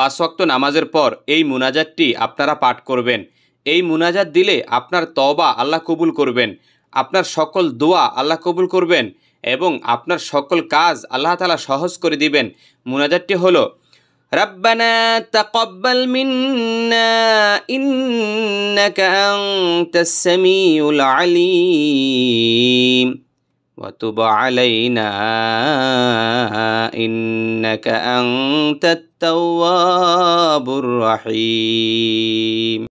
পাঁচ ওয়াক্ত নামাজের পর এই মুনাজাতটি আপনারা পাঠ করবেন এই মুনাজাত দিলে আপনার তবা আল্লাহ কবুল করবেন আপনার সকল দোয়া আল্লাহ কবুল করবেন এবং আপনার সকল কাজ আল্লাহ তালা সহজ করে দিবেন মুনাজাতটি হলো ربنا تقبل منا إنك أنت السميع العليم وتب আলাইনা إنك أنت التواب الرحيم